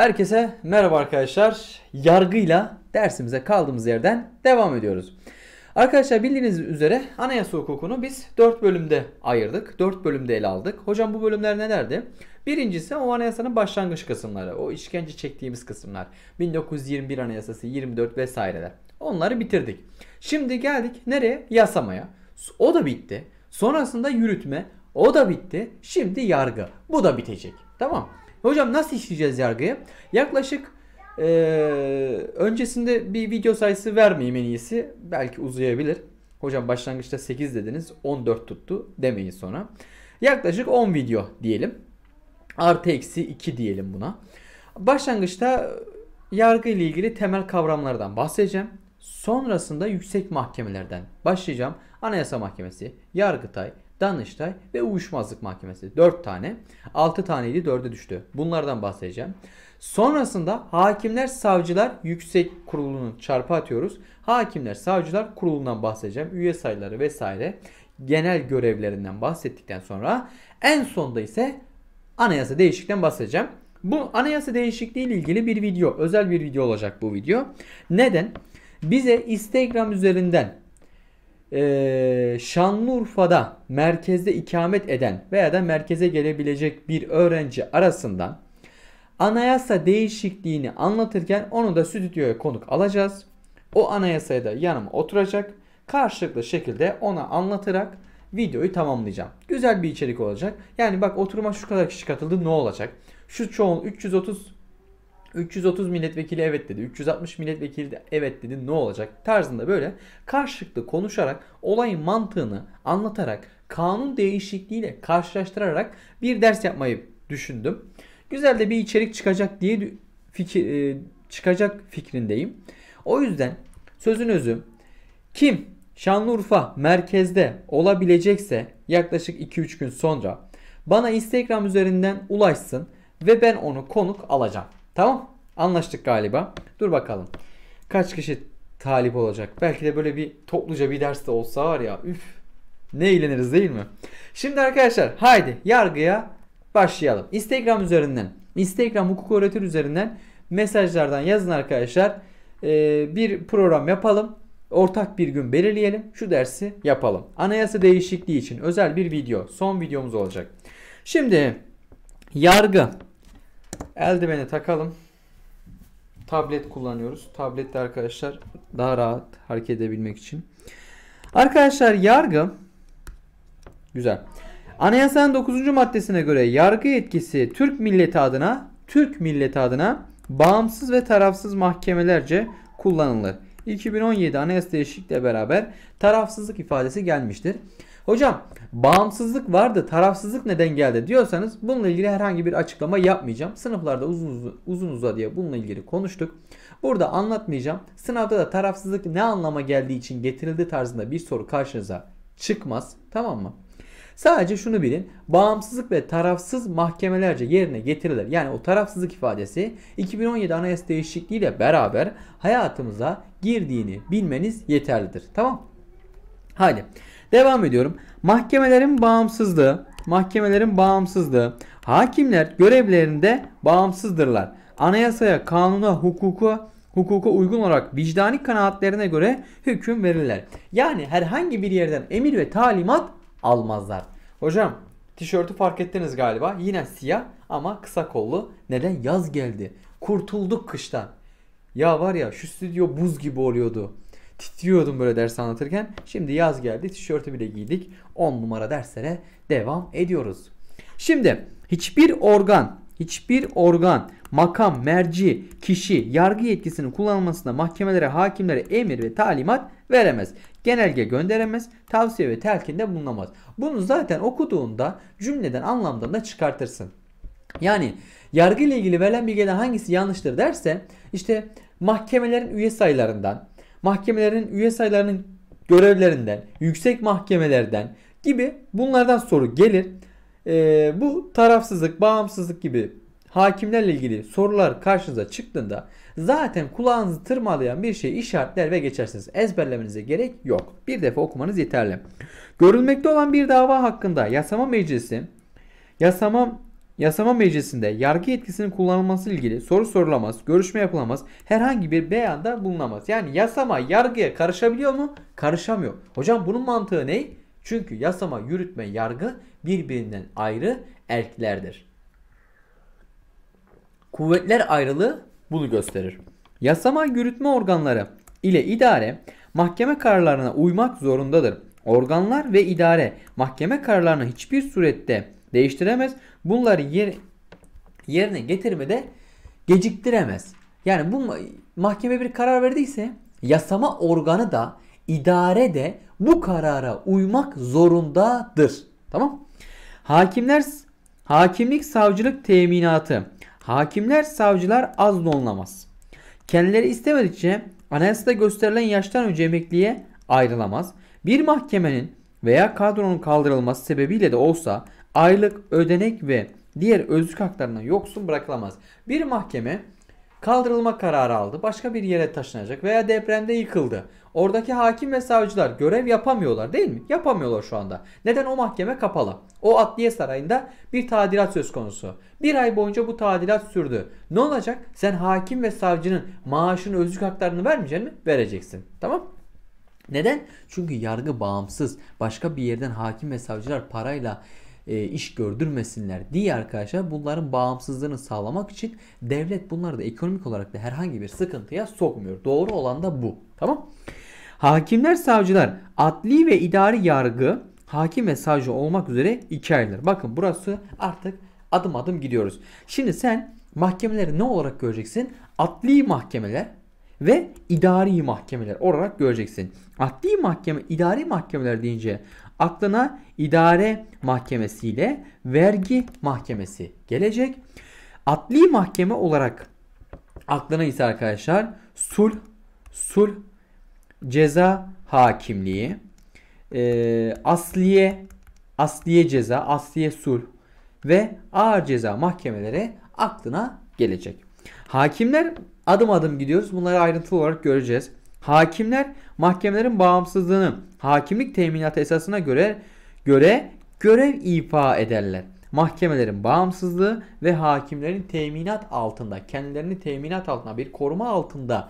Herkese merhaba arkadaşlar. Yargıyla dersimize kaldığımız yerden devam ediyoruz. Arkadaşlar bildiğiniz üzere anayasa hukukunu biz 4 bölümde ayırdık. 4 bölümde ele aldık. Hocam bu bölümler nelerdi? Birincisi o anayasanın başlangıç kısımları. O işkence çektiğimiz kısımlar. 1921 anayasası, 24 vesaireler. Onları bitirdik. Şimdi geldik nereye? Yasamaya. O da bitti. Sonrasında yürütme. O da bitti. Şimdi yargı. Bu da bitecek. Tamam. Hocam nasıl işleyeceğiz yargıyı? Yaklaşık e, öncesinde bir video sayısı vermeyeyim en iyisi. Belki uzayabilir. Hocam başlangıçta 8 dediniz 14 tuttu demeyin sonra. Yaklaşık 10 video diyelim. Artı eksi 2 diyelim buna. Başlangıçta yargı ile ilgili temel kavramlardan bahsedeceğim. Sonrasında yüksek mahkemelerden başlayacağım. Anayasa Mahkemesi, Yargıtay, Danıştay ve Uyuşmazlık Mahkemesi. 4 tane. 6 taneydi 4'e düştü. Bunlardan bahsedeceğim. Sonrasında hakimler savcılar yüksek Kurulunu çarpı atıyoruz. Hakimler savcılar kurulundan bahsedeceğim. Üye sayıları vesaire genel görevlerinden bahsettikten sonra en sonda ise anayasa değişikten bahsedeceğim. Bu anayasa değişikliği ile ilgili bir video, özel bir video olacak bu video. Neden? Bize Instagram üzerinden e, Şanlıurfa'da merkezde ikamet eden veya da merkeze gelebilecek bir öğrenci arasından anayasa değişikliğini anlatırken onu da stüdyoya konuk alacağız. O anayasaya da yanıma oturacak. Karşılıklı şekilde ona anlatarak videoyu tamamlayacağım. Güzel bir içerik olacak. Yani bak oturuma şu kadar kişi katıldı ne olacak? Şu çoğun 330 330 milletvekili evet dedi. 360 milletvekili de evet dedi. Ne olacak? Tarzında böyle karşılıklı konuşarak olayın mantığını anlatarak kanun değişikliğiyle karşılaştırarak bir ders yapmayı düşündüm. Güzel de bir içerik çıkacak diye fikir, e, çıkacak fikrindeyim. O yüzden sözün özü kim Şanlıurfa merkezde olabilecekse yaklaşık 2-3 gün sonra bana Instagram üzerinden ulaşsın ve ben onu konuk alacağım. Tamam. Anlaştık galiba. Dur bakalım. Kaç kişi talip olacak? Belki de böyle bir topluca bir ders de olsa var ya. Üf. Ne eğleniriz değil mi? Şimdi arkadaşlar haydi yargıya başlayalım. Instagram üzerinden, Instagram hukuk öğretir üzerinden mesajlardan yazın arkadaşlar. Ee, bir program yapalım. Ortak bir gün belirleyelim. Şu dersi yapalım. Anayasa değişikliği için özel bir video. Son videomuz olacak. Şimdi yargı Eldiveni takalım. Tablet kullanıyoruz. Tablette arkadaşlar daha rahat hareket edebilmek için. Arkadaşlar yargı güzel. Anayasanın 9. maddesine göre yargı yetkisi Türk milleti adına Türk milleti adına bağımsız ve tarafsız mahkemelerce kullanılır. 2017 anayasa değişikliğiyle beraber tarafsızlık ifadesi gelmiştir. Hocam Bağımsızlık vardı, tarafsızlık neden geldi diyorsanız bununla ilgili herhangi bir açıklama yapmayacağım. Sınıflarda uzun uzun, uzun uzadıya bununla ilgili konuştuk. Burada anlatmayacağım. Sınavda da tarafsızlık ne anlama geldiği için getirildi tarzında bir soru karşınıza çıkmaz. Tamam mı? Sadece şunu bilin. Bağımsızlık ve tarafsız mahkemelerce yerine getirilir. Yani o tarafsızlık ifadesi 2017 anayasa değişikliğiyle beraber hayatımıza girdiğini bilmeniz yeterlidir. Tamam? Haydi. Devam ediyorum. Mahkemelerin bağımsızlığı, mahkemelerin bağımsızlığı. Hakimler görevlerinde bağımsızdırlar. Anayasaya, kanuna, hukuku, hukuka uygun olarak vicdani kanaatlerine göre hüküm verirler. Yani herhangi bir yerden emir ve talimat almazlar. Hocam tişörtü fark ettiniz galiba. Yine siyah ama kısa kollu. Neden? Yaz geldi. Kurtulduk kıştan. Ya var ya şu stüdyo buz gibi oluyordu titriyordum böyle ders anlatırken. Şimdi yaz geldi tişörtü bile giydik. 10 numara derslere devam ediyoruz. Şimdi hiçbir organ hiçbir organ makam, merci, kişi, yargı yetkisini kullanılmasında mahkemelere, hakimlere emir ve talimat veremez. Genelge gönderemez, tavsiye ve telkinde bulunamaz. Bunu zaten okuduğunda cümleden anlamdan da çıkartırsın. Yani yargı ile ilgili verilen bilgiden hangisi yanlıştır derse işte mahkemelerin üye sayılarından, mahkemelerin üye sayılarının görevlerinden, yüksek mahkemelerden gibi bunlardan soru gelir. E, bu tarafsızlık, bağımsızlık gibi hakimlerle ilgili sorular karşınıza çıktığında zaten kulağınızı tırmalayan bir şey işaretler ve geçersiniz. Ezberlemenize gerek yok. Bir defa okumanız yeterli. Görülmekte olan bir dava hakkında yasama meclisi yasama Yasama meclisinde yargı yetkisinin kullanılması ilgili soru sorulamaz, görüşme yapılamaz, herhangi bir beyanda bulunamaz. Yani yasama yargıya karışabiliyor mu? Karışamıyor. Hocam bunun mantığı ne? Çünkü yasama, yürütme, yargı birbirinden ayrı erklerdir. Kuvvetler ayrılığı bunu gösterir. Yasama yürütme organları ile idare mahkeme kararlarına uymak zorundadır. Organlar ve idare mahkeme kararlarına hiçbir surette değiştiremez. Bunları yer, yerine getirmede geciktiremez. Yani bu mahkeme bir karar verdiyse yasama organı da idare de bu karara uymak zorundadır. Tamam? Hakimler hakimlik savcılık teminatı. Hakimler savcılar az azlonlamaz. Kendileri istemedikçe anayasada gösterilen yaştan önce emekliye ayrılamaz. Bir mahkemenin veya kadronun kaldırılması sebebiyle de olsa aylık ödenek ve diğer özlük haklarına yoksun bırakılamaz. Bir mahkeme kaldırılma kararı aldı. Başka bir yere taşınacak veya depremde yıkıldı. Oradaki hakim ve savcılar görev yapamıyorlar değil mi? Yapamıyorlar şu anda. Neden o mahkeme kapalı? O adliye sarayında bir tadilat söz konusu. Bir ay boyunca bu tadilat sürdü. Ne olacak? Sen hakim ve savcının maaşını özlük haklarını vermeyecek mi? Vereceksin. Tamam neden? Çünkü yargı bağımsız. Başka bir yerden hakim ve savcılar parayla e, iş gördürmesinler diye arkadaşlar bunların bağımsızlığını sağlamak için devlet bunları da ekonomik olarak da herhangi bir sıkıntıya sokmuyor. Doğru olan da bu. Tamam? Hakimler, savcılar, adli ve idari yargı, hakim ve savcı olmak üzere iki ayrılır. Bakın burası artık adım adım gidiyoruz. Şimdi sen mahkemeleri ne olarak göreceksin? Adli mahkemeler ve idari mahkemeler olarak göreceksin. Adli mahkeme, idari mahkemeler deyince aklına idare mahkemesi ile vergi mahkemesi gelecek. Adli mahkeme olarak aklına ise arkadaşlar sulh, sulh, ceza hakimliği, e, asliye, asliye ceza, asliye sulh ve ağır ceza mahkemeleri aklına gelecek. Hakimler adım adım gidiyoruz. Bunları ayrıntılı olarak göreceğiz. Hakimler mahkemelerin bağımsızlığını hakimlik teminatı esasına göre göre görev ifa ederler. Mahkemelerin bağımsızlığı ve hakimlerin teminat altında, kendilerini teminat altında, bir koruma altında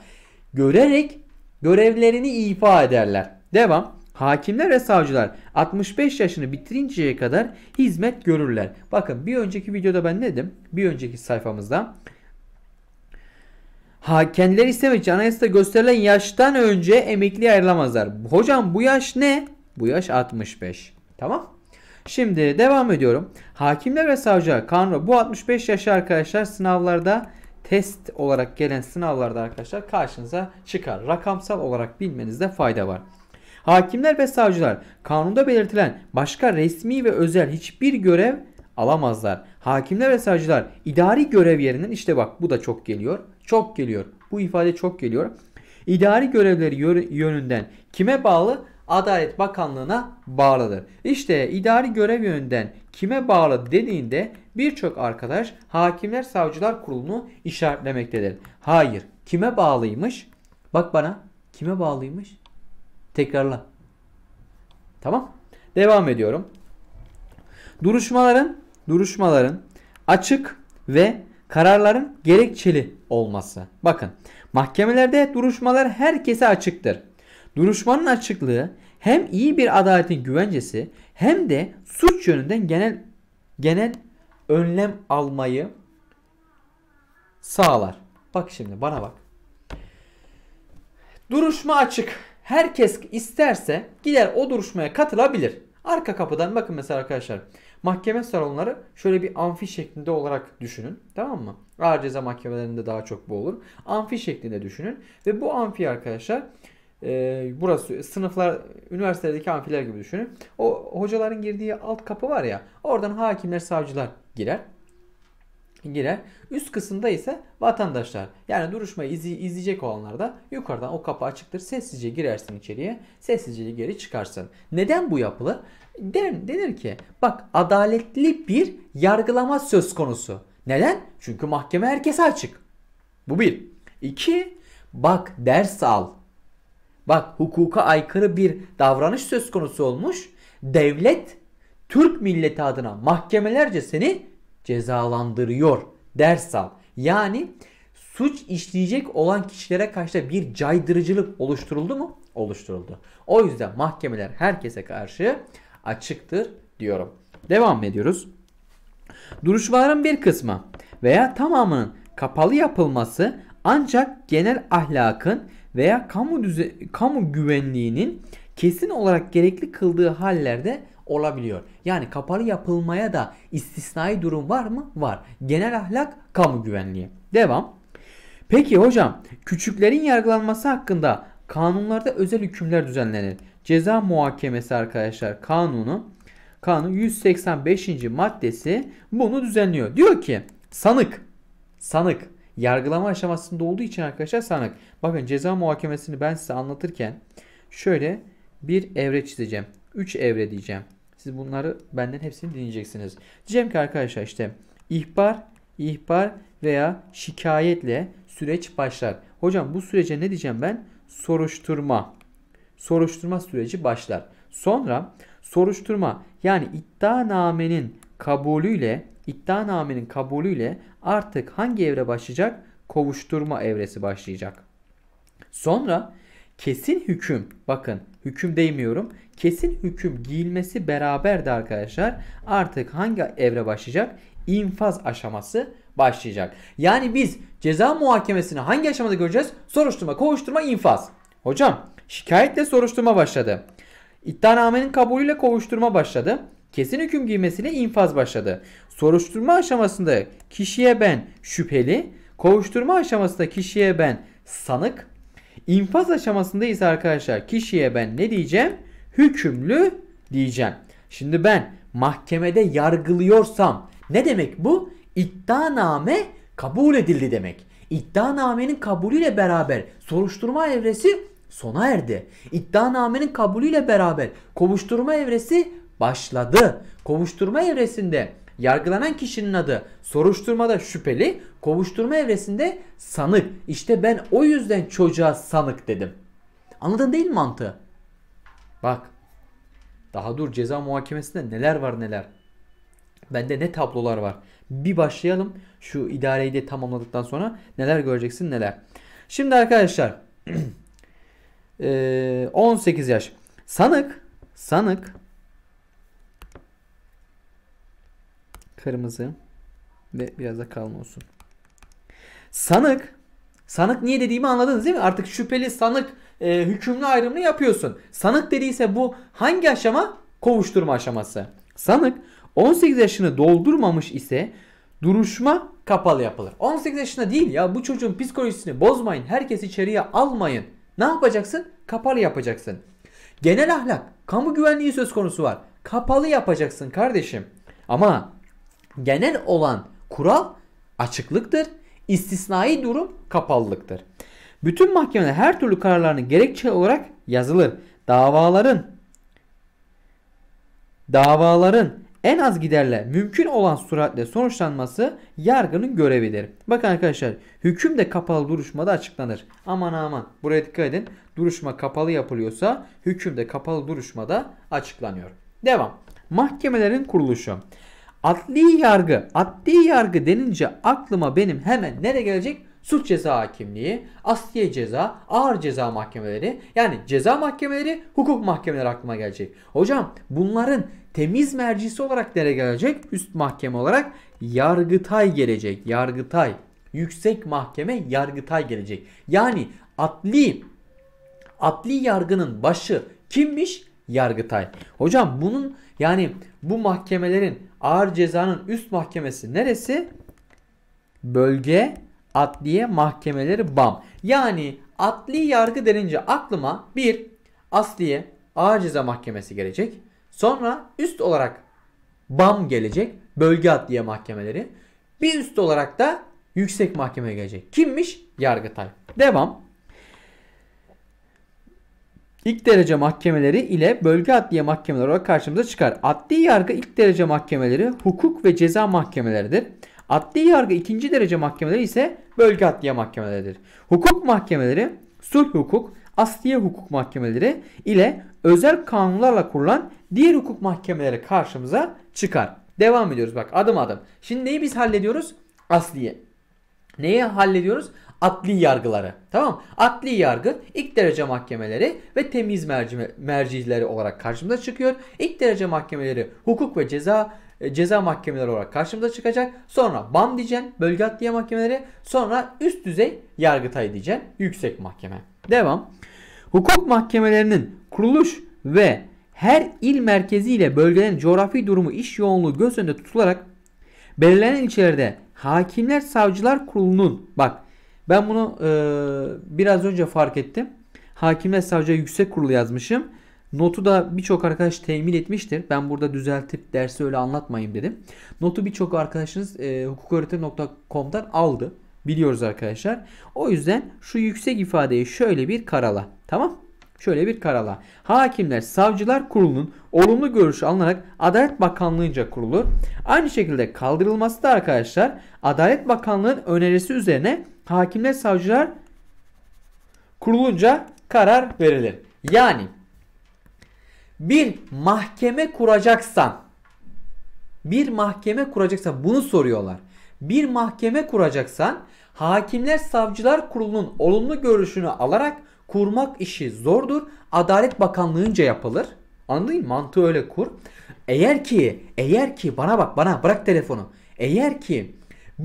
görerek görevlerini ifa ederler. Devam. Hakimler ve savcılar 65 yaşını bitirinceye kadar hizmet görürler. Bakın bir önceki videoda ben ne dedim? Bir önceki sayfamızda Ha, kendileri istemedikçe anayasada gösterilen yaştan önce emekli ayrılamazlar. Hocam bu yaş ne? Bu yaş 65. Tamam. Şimdi devam ediyorum. Hakimler ve savcılar kanunu bu 65 yaşı arkadaşlar sınavlarda test olarak gelen sınavlarda arkadaşlar karşınıza çıkar. Rakamsal olarak bilmenizde fayda var. Hakimler ve savcılar kanunda belirtilen başka resmi ve özel hiçbir görev alamazlar. Hakimler ve savcılar idari görev yerinin işte bak bu da çok geliyor. Çok geliyor. Bu ifade çok geliyor. İdari görevleri yönünden kime bağlı? Adalet Bakanlığı'na bağlıdır. İşte idari görev yönünden kime bağlı dediğinde birçok arkadaş Hakimler Savcılar Kurulu'nu işaretlemektedir. Hayır. Kime bağlıymış? Bak bana. Kime bağlıymış? Tekrarla. Tamam. Devam ediyorum. Duruşmaların duruşmaların açık ve kararların gerekçeli olması. Bakın mahkemelerde duruşmalar herkese açıktır. Duruşmanın açıklığı hem iyi bir adaletin güvencesi hem de suç yönünden genel genel önlem almayı sağlar. Bak şimdi bana bak. Duruşma açık. Herkes isterse gider o duruşmaya katılabilir. Arka kapıdan bakın mesela arkadaşlar. Mahkeme salonları şöyle bir amfi şeklinde olarak düşünün. Tamam mı? Ağır ceza mahkemelerinde daha çok bu olur. Amfi şeklinde düşünün. Ve bu amfi arkadaşlar e, burası sınıflar üniversitedeki amfiler gibi düşünün. O hocaların girdiği alt kapı var ya oradan hakimler savcılar girer girer. Üst kısımda ise vatandaşlar yani duruşmayı izi, izleyecek olanlar da yukarıdan o kapı açıktır. Sessizce girersin içeriye. Sessizce geri çıkarsın. Neden bu yapılı? Den, denir ki bak adaletli bir yargılama söz konusu. Neden? Çünkü mahkeme herkese açık. Bu bir. İki, bak ders al. Bak hukuka aykırı bir davranış söz konusu olmuş. Devlet Türk milleti adına mahkemelerce seni cezalandırıyor. Ders Yani suç işleyecek olan kişilere karşı bir caydırıcılık oluşturuldu mu? Oluşturuldu. O yüzden mahkemeler herkese karşı açıktır diyorum. Devam ediyoruz. Duruşmaların bir kısmı veya tamamının kapalı yapılması ancak genel ahlakın veya kamu, düze- kamu güvenliğinin kesin olarak gerekli kıldığı hallerde olabiliyor. Yani kapalı yapılmaya da istisnai durum var mı? Var. Genel ahlak kamu güvenliği. Devam. Peki hocam küçüklerin yargılanması hakkında kanunlarda özel hükümler düzenlenir. Ceza muhakemesi arkadaşlar kanunu kanun 185. maddesi bunu düzenliyor. Diyor ki sanık sanık yargılama aşamasında olduğu için arkadaşlar sanık. Bakın ceza muhakemesini ben size anlatırken şöyle bir evre çizeceğim. 3 evre diyeceğim. Siz bunları benden hepsini dinleyeceksiniz. Diyeceğim ki arkadaşlar işte ihbar, ihbar veya şikayetle süreç başlar. Hocam bu sürece ne diyeceğim ben? Soruşturma. Soruşturma süreci başlar. Sonra soruşturma yani iddianamenin kabulüyle iddianamenin kabulüyle artık hangi evre başlayacak? Kovuşturma evresi başlayacak. Sonra kesin hüküm bakın hüküm değmiyorum. Kesin hüküm giyilmesi beraber arkadaşlar artık hangi evre başlayacak? İnfaz aşaması başlayacak. Yani biz ceza muhakemesini hangi aşamada göreceğiz? Soruşturma, kovuşturma, infaz. Hocam şikayetle soruşturma başladı. İddianamenin kabulüyle kovuşturma başladı. Kesin hüküm giymesiyle infaz başladı. Soruşturma aşamasında kişiye ben şüpheli, kovuşturma aşamasında kişiye ben sanık, İnfaz aşamasında ise arkadaşlar kişiye ben ne diyeceğim? Hükümlü diyeceğim. Şimdi ben mahkemede yargılıyorsam ne demek bu? İddianame kabul edildi demek. İddianamenin kabulüyle beraber soruşturma evresi sona erdi. İddianamenin kabulüyle beraber kovuşturma evresi başladı. Kovuşturma evresinde yargılanan kişinin adı soruşturmada şüpheli, kovuşturma evresinde sanık. İşte ben o yüzden çocuğa sanık dedim. Anladın değil mi mantığı? Bak. Daha dur ceza muhakemesinde neler var neler. Bende ne tablolar var. Bir başlayalım. Şu idareyi de tamamladıktan sonra neler göreceksin neler. Şimdi arkadaşlar 18 yaş. Sanık sanık Kırmızı ve biraz da kalın olsun. Sanık. Sanık niye dediğimi anladınız değil mi? Artık şüpheli sanık e, hükümlü ayrımını yapıyorsun. Sanık dediyse bu hangi aşama? Kovuşturma aşaması. Sanık 18 yaşını doldurmamış ise duruşma kapalı yapılır. 18 yaşında değil ya bu çocuğun psikolojisini bozmayın. Herkes içeriye almayın. Ne yapacaksın? Kapalı yapacaksın. Genel ahlak, kamu güvenliği söz konusu var. Kapalı yapacaksın kardeşim. Ama Genel olan kural açıklıktır. İstisnai durum kapalılıktır. Bütün mahkemeler her türlü kararlarını gerekçe olarak yazılır. Davaların davaların en az giderle mümkün olan süratle sonuçlanması yargının görevidir. Bakın arkadaşlar hüküm de kapalı duruşmada açıklanır. Aman aman buraya dikkat edin. Duruşma kapalı yapılıyorsa hüküm de kapalı duruşmada açıklanıyor. Devam. Mahkemelerin kuruluşu. Adli yargı, adli yargı denince aklıma benim hemen nereye gelecek? Suç ceza hakimliği, asliye ceza, ağır ceza mahkemeleri yani ceza mahkemeleri, hukuk mahkemeleri aklıma gelecek. Hocam bunların temiz mercisi olarak nereye gelecek? Üst mahkeme olarak yargıtay gelecek. Yargıtay. Yüksek mahkeme yargıtay gelecek. Yani adli adli yargının başı kimmiş? Yargıtay. Hocam bunun yani bu mahkemelerin ağır cezanın üst mahkemesi neresi? Bölge Adliye Mahkemeleri BAM. Yani adli yargı denince aklıma bir asliye ağır ceza mahkemesi gelecek. Sonra üst olarak BAM gelecek. Bölge Adliye Mahkemeleri. Bir üst olarak da yüksek mahkeme gelecek. Kimmiş? Yargıtay. Devam. İlk derece mahkemeleri ile bölge adliye mahkemeleri olarak karşımıza çıkar. Adli yargı ilk derece mahkemeleri hukuk ve ceza mahkemeleridir. Adli yargı ikinci derece mahkemeleri ise bölge adliye mahkemeleridir. Hukuk mahkemeleri sulh hukuk, asliye hukuk mahkemeleri ile özel kanunlarla kurulan diğer hukuk mahkemeleri karşımıza çıkar. Devam ediyoruz bak adım adım. Şimdi neyi biz hallediyoruz? Asliye. Neyi hallediyoruz? adli yargıları. Tamam Adli yargı ilk derece mahkemeleri ve temiz merci, mercileri olarak karşımıza çıkıyor. İlk derece mahkemeleri hukuk ve ceza e, ceza mahkemeleri olarak karşımıza çıkacak. Sonra BAM diyeceksin. Bölge adliye mahkemeleri. Sonra üst düzey yargıtay diyeceksin. Yüksek mahkeme. Devam. Hukuk mahkemelerinin kuruluş ve her il merkezi ile bölgelerin coğrafi durumu iş yoğunluğu göz önünde tutularak belirlenen ilçelerde hakimler savcılar kurulunun bak ben bunu e, biraz önce fark ettim. Hakimle savcıya yüksek kurulu yazmışım. Notu da birçok arkadaş temin etmiştir. Ben burada düzeltip dersi öyle anlatmayayım dedim. Notu birçok arkadaşınız e, hukuköğretim.com'dan aldı. Biliyoruz arkadaşlar. O yüzden şu yüksek ifadeyi şöyle bir karala. Tamam Şöyle bir karala. Hakimler, savcılar kurulunun olumlu görüşü alınarak Adalet Bakanlığı'nca kurulur. Aynı şekilde kaldırılması da arkadaşlar Adalet Bakanlığı'nın önerisi üzerine hakimler savcılar kurulunca karar verilir. Yani bir mahkeme kuracaksan bir mahkeme kuracaksan bunu soruyorlar. Bir mahkeme kuracaksan Hakimler Savcılar Kurulu'nun olumlu görüşünü alarak kurmak işi zordur. Adalet Bakanlığı'nca yapılır. Anladın Mantığı öyle kur. Eğer ki, eğer ki bana bak bana bırak telefonu. Eğer ki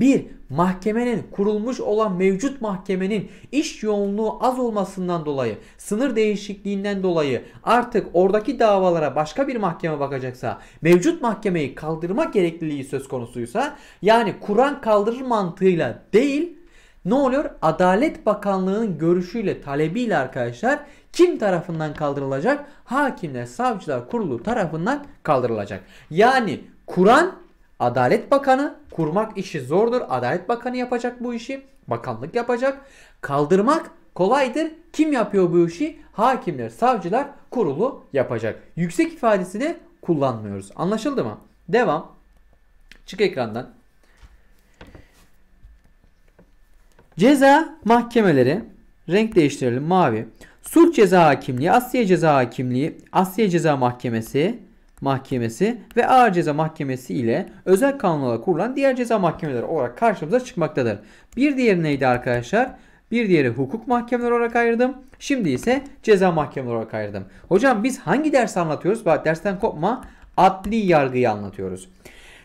1. Mahkemenin kurulmuş olan mevcut mahkemenin iş yoğunluğu az olmasından dolayı, sınır değişikliğinden dolayı artık oradaki davalara başka bir mahkeme bakacaksa, mevcut mahkemeyi kaldırma gerekliliği söz konusuysa, yani Kur'an kaldırır mantığıyla değil, ne oluyor? Adalet Bakanlığı'nın görüşüyle, talebiyle arkadaşlar kim tarafından kaldırılacak? Hakimler, Savcılar Kurulu tarafından kaldırılacak. Yani Kur'an Adalet Bakanı kurmak işi zordur. Adalet Bakanı yapacak bu işi. Bakanlık yapacak. Kaldırmak kolaydır. Kim yapıyor bu işi? Hakimler, savcılar kurulu yapacak. Yüksek ifadesini kullanmıyoruz. Anlaşıldı mı? Devam. Çık ekrandan. Ceza mahkemeleri renk değiştirelim mavi. Sulh Ceza Hakimliği, Asya Ceza Hakimliği, Asya Ceza Mahkemesi, Mahkemesi ve Ağır Ceza Mahkemesi ile özel kanunlara kurulan diğer ceza mahkemeleri olarak karşımıza çıkmaktadır. Bir diğeri neydi arkadaşlar? Bir diğeri hukuk mahkemeleri olarak ayırdım. Şimdi ise ceza mahkemeleri olarak ayırdım. Hocam biz hangi dersi anlatıyoruz? Bak dersten kopma. Adli yargıyı anlatıyoruz.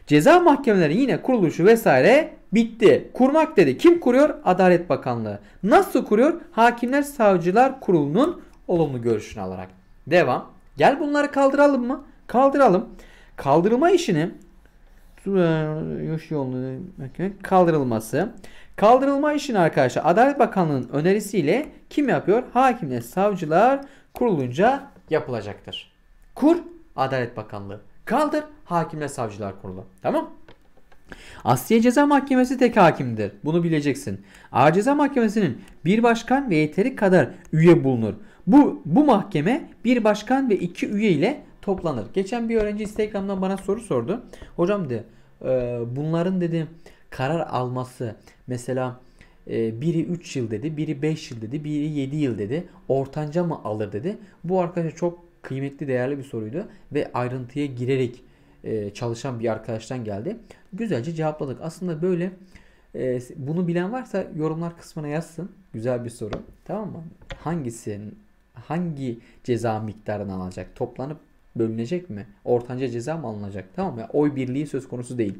Ceza mahkemeleri yine kuruluşu vesaire bitti. Kurmak dedi. Kim kuruyor? Adalet Bakanlığı. Nasıl kuruyor? Hakimler Savcılar Kurulu'nun olumlu görüşünü alarak. Devam. Gel bunları kaldıralım mı? Kaldıralım. Kaldırılma işini kaldırılması. Kaldırılma işini arkadaşlar Adalet Bakanlığı'nın önerisiyle kim yapıyor? Hakimle savcılar kurulunca yapılacaktır. Kur Adalet Bakanlığı. Kaldır hakimle savcılar kurulu. Tamam Asya Ceza Mahkemesi tek hakimdir. Bunu bileceksin. Ağır Ceza Mahkemesi'nin bir başkan ve yeteri kadar üye bulunur. Bu, bu mahkeme bir başkan ve iki üye ile toplanır. Geçen bir öğrenci Instagram'dan bana soru sordu. Hocam dedi e, bunların dedi karar alması mesela e, biri 3 yıl dedi, biri 5 yıl dedi, biri 7 yıl dedi. Ortanca mı alır dedi. Bu arkadaşa çok kıymetli değerli bir soruydu ve ayrıntıya girerek e, çalışan bir arkadaştan geldi. Güzelce cevapladık. Aslında böyle bunu bilen varsa yorumlar kısmına yazsın. Güzel bir soru. Tamam mı? Hangisi hangi ceza miktarını alacak? Toplanıp bölünecek mi? Ortanca ceza mı alınacak? Tamam mı? oy birliği söz konusu değil.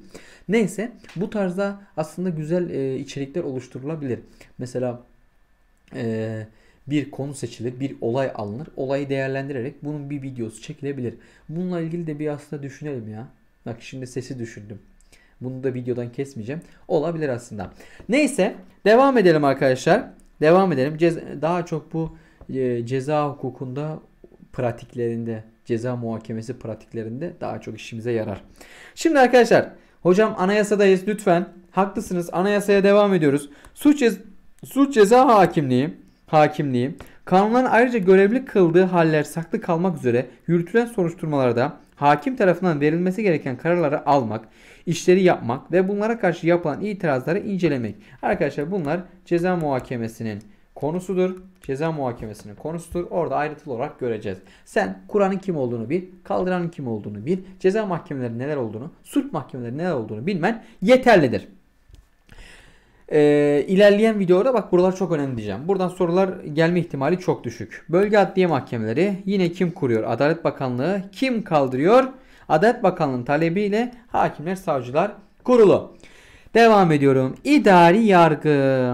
Neyse bu tarzda aslında güzel e, içerikler oluşturulabilir. Mesela e, bir konu seçilir, bir olay alınır. Olayı değerlendirerek bunun bir videosu çekilebilir. Bununla ilgili de bir aslında düşünelim ya. Bak şimdi sesi düşündüm. Bunu da videodan kesmeyeceğim. Olabilir aslında. Neyse devam edelim arkadaşlar. Devam edelim. Ceza, daha çok bu e, ceza hukukunda pratiklerinde ceza muhakemesi pratiklerinde daha çok işimize yarar. Şimdi arkadaşlar hocam anayasadayız lütfen. Haklısınız anayasaya devam ediyoruz. Suç, cez suç ceza hakimliği hakimliği kanunların ayrıca görevli kıldığı haller saklı kalmak üzere yürütülen soruşturmalarda hakim tarafından verilmesi gereken kararları almak, işleri yapmak ve bunlara karşı yapılan itirazları incelemek. Arkadaşlar bunlar ceza muhakemesinin konusudur. Ceza muhakemesinin konusudur. Orada ayrıntılı olarak göreceğiz. Sen Kur'an'ın kim olduğunu bil, kaldıranın kim olduğunu bil, ceza mahkemelerinin neler olduğunu, suç mahkemelerinin neler olduğunu bilmen yeterlidir. Ee, ilerleyen videoda bak buralar çok önemli diyeceğim. Buradan sorular gelme ihtimali çok düşük. Bölge adliye mahkemeleri yine kim kuruyor? Adalet Bakanlığı kim kaldırıyor? Adalet Bakanlığı'nın talebiyle Hakimler Savcılar Kurulu. Devam ediyorum. İdari yargı.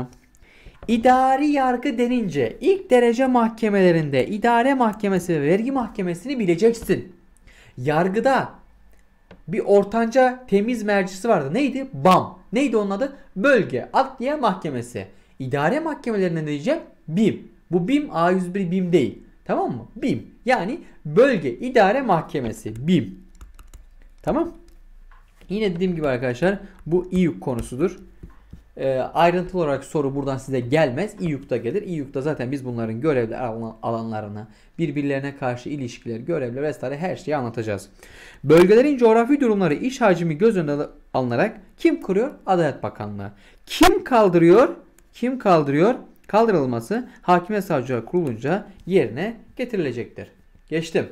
İdari yargı denince ilk derece mahkemelerinde idare mahkemesi ve vergi mahkemesini bileceksin. Yargıda bir ortanca temiz mercisi vardı. Neydi? BAM. Neydi onun adı? Bölge Adliye Mahkemesi. İdare mahkemelerine ne diyeceğim? BİM. Bu BİM A101 BİM değil. Tamam mı? BİM. Yani Bölge idare Mahkemesi. BİM. Tamam. Yine dediğim gibi arkadaşlar bu İYÜK konusudur. E, ee, ayrıntılı olarak soru buradan size gelmez. İYUK'ta gelir. İYUK'ta zaten biz bunların görevli alanlarına, birbirlerine karşı ilişkiler, görevler vesaire her şeyi anlatacağız. Bölgelerin coğrafi durumları, iş hacmi göz önüne alınarak kim kuruyor? Adalet Bakanlığı. Kim kaldırıyor? Kim kaldırıyor? Kaldırılması hakime savcılar kurulunca yerine getirilecektir. Geçtim.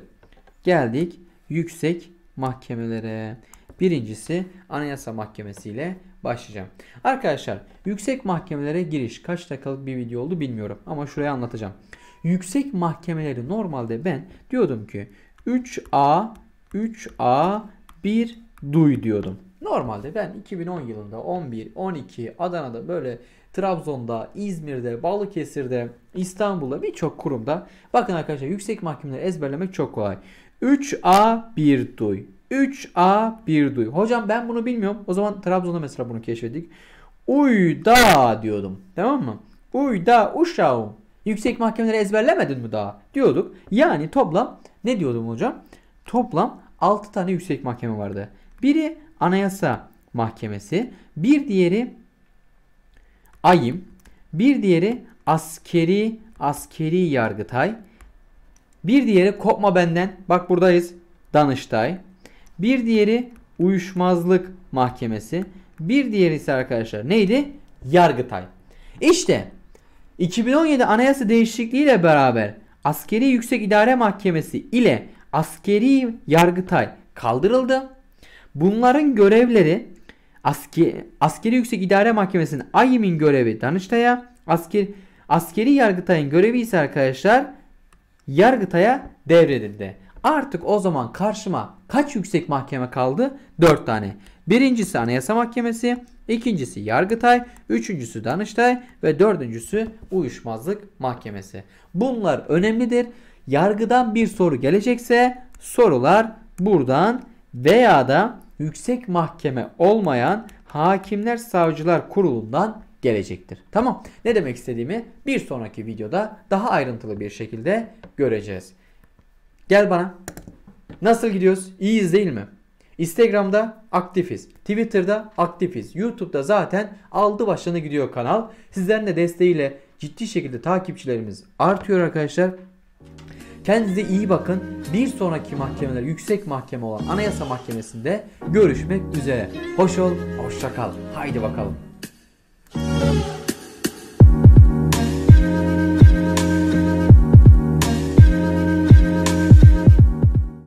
Geldik yüksek mahkemelere. Birincisi Anayasa Mahkemesi ile başlayacağım. Arkadaşlar yüksek mahkemelere giriş kaç dakikalık bir video oldu bilmiyorum ama şuraya anlatacağım. Yüksek mahkemeleri normalde ben diyordum ki 3A 3A 1 duy diyordum. Normalde ben 2010 yılında 11, 12 Adana'da böyle Trabzon'da, İzmir'de, Balıkesir'de, İstanbul'da birçok kurumda bakın arkadaşlar yüksek mahkemeleri ezberlemek çok kolay. 3A 1 duy. 3A bir duy. Hocam ben bunu bilmiyorum. O zaman Trabzon'da mesela bunu keşfedik. Uyda diyordum. Tamam mı? Uyda uşağım. Yüksek mahkemeleri ezberlemedin mi daha? Diyorduk. Yani toplam ne diyordum hocam? Toplam 6 tane yüksek mahkeme vardı. Biri anayasa mahkemesi. Bir diğeri ayım. Bir diğeri askeri askeri yargıtay. Bir diğeri kopma benden. Bak buradayız. Danıştay. Bir diğeri uyuşmazlık mahkemesi. Bir diğeri ise arkadaşlar neydi? Yargıtay. İşte 2017 anayasa değişikliğiyle beraber askeri yüksek idare mahkemesi ile askeri yargıtay kaldırıldı. Bunların görevleri askeri, askeri yüksek idare mahkemesinin AYİM'in görevi Danıştay'a asker, askeri yargıtayın görevi ise arkadaşlar yargıtaya devredildi. Artık o zaman karşıma kaç yüksek mahkeme kaldı? 4 tane. Birincisi Anayasa Mahkemesi, ikincisi Yargıtay, üçüncüsü Danıştay ve dördüncüsü Uyuşmazlık Mahkemesi. Bunlar önemlidir. Yargıdan bir soru gelecekse sorular buradan veya da yüksek mahkeme olmayan Hakimler Savcılar Kurulu'ndan gelecektir. Tamam. Ne demek istediğimi bir sonraki videoda daha ayrıntılı bir şekilde göreceğiz. Gel bana. Nasıl gidiyoruz? İyiyiz değil mi? Instagram'da aktifiz. Twitter'da aktifiz. YouTube'da zaten aldı başını gidiyor kanal. Sizlerin de desteğiyle ciddi şekilde takipçilerimiz artıyor arkadaşlar. Kendinize iyi bakın. Bir sonraki mahkemeler yüksek mahkeme olan Anayasa Mahkemesi'nde görüşmek üzere. Hoş ol, hoşça kal. Haydi bakalım. Müzik